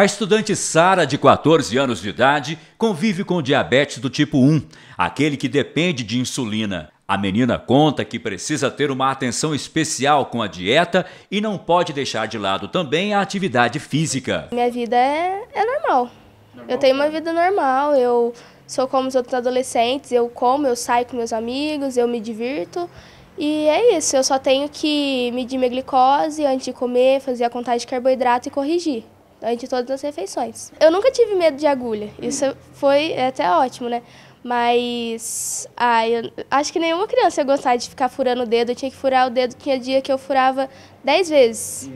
A estudante Sara, de 14 anos de idade, convive com diabetes do tipo 1, aquele que depende de insulina. A menina conta que precisa ter uma atenção especial com a dieta e não pode deixar de lado também a atividade física. Minha vida é, é normal. normal. Eu tenho uma vida normal, eu sou como os outros adolescentes, eu como, eu saio com meus amigos, eu me divirto. E é isso, eu só tenho que medir minha glicose antes de comer, fazer a contagem de carboidrato e corrigir durante todas as refeições. Eu nunca tive medo de agulha, isso foi é até ótimo, né? Mas ah, acho que nenhuma criança ia gostar de ficar furando o dedo. Eu tinha que furar o dedo, tinha dia que eu furava 10 vezes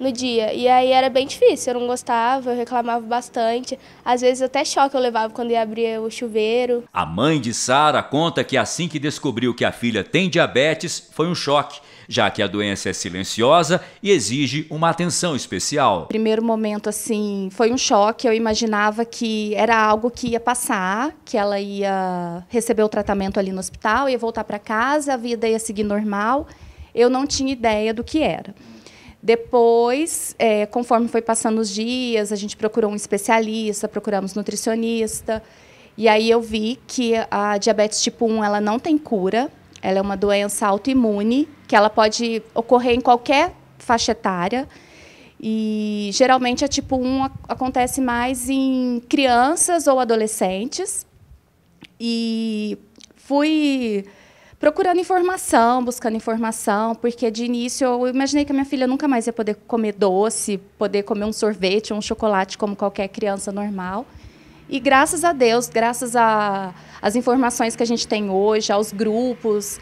no dia. E aí era bem difícil, eu não gostava, eu reclamava bastante. Às vezes até choque eu levava quando ia abrir o chuveiro. A mãe de Sara conta que assim que descobriu que a filha tem diabetes, foi um choque já que a doença é silenciosa e exige uma atenção especial. Primeiro momento, assim, foi um choque. Eu imaginava que era algo que ia passar, que ela ia receber o tratamento ali no hospital, ia voltar para casa, a vida ia seguir normal. Eu não tinha ideia do que era. Depois, é, conforme foi passando os dias, a gente procurou um especialista, procuramos nutricionista. E aí eu vi que a diabetes tipo 1 ela não tem cura, ela é uma doença autoimune que ela pode ocorrer em qualquer faixa etária. E geralmente é tipo a tipo 1 acontece mais em crianças ou adolescentes. E fui procurando informação, buscando informação, porque de início eu imaginei que a minha filha nunca mais ia poder comer doce, poder comer um sorvete ou um chocolate como qualquer criança normal. E graças a Deus, graças às informações que a gente tem hoje, aos grupos,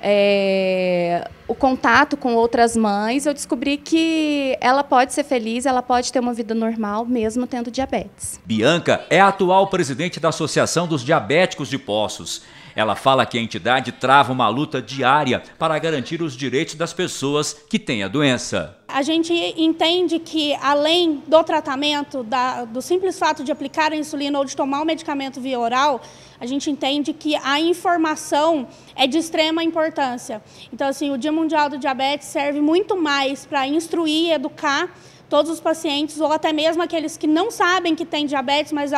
é, o contato com outras mães, eu descobri que ela pode ser feliz, ela pode ter uma vida normal, mesmo tendo diabetes. Bianca é a atual presidente da Associação dos Diabéticos de Poços. Ela fala que a entidade trava uma luta diária para garantir os direitos das pessoas que têm a doença a gente entende que, além do tratamento, da, do simples fato de aplicar a insulina ou de tomar o medicamento via oral, a gente entende que a informação é de extrema importância. Então, assim, o Dia Mundial do Diabetes serve muito mais para instruir e educar todos os pacientes, ou até mesmo aqueles que não sabem que têm diabetes, mas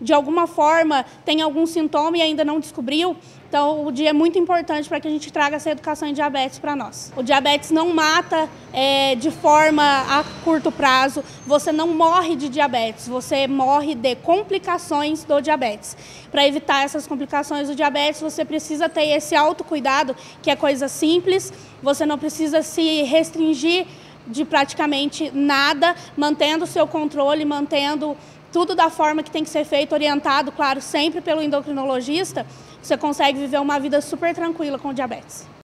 de alguma forma tem algum sintoma e ainda não descobriu. Então, o dia é muito importante para que a gente traga essa educação em diabetes para nós. O diabetes não mata é, de forma a curto prazo, você não morre de diabetes, você morre de complicações do diabetes. Para evitar essas complicações do diabetes, você precisa ter esse autocuidado, que é coisa simples, você não precisa se restringir de praticamente nada, mantendo o seu controle, mantendo tudo da forma que tem que ser feito, orientado, claro, sempre pelo endocrinologista, você consegue viver uma vida super tranquila com diabetes.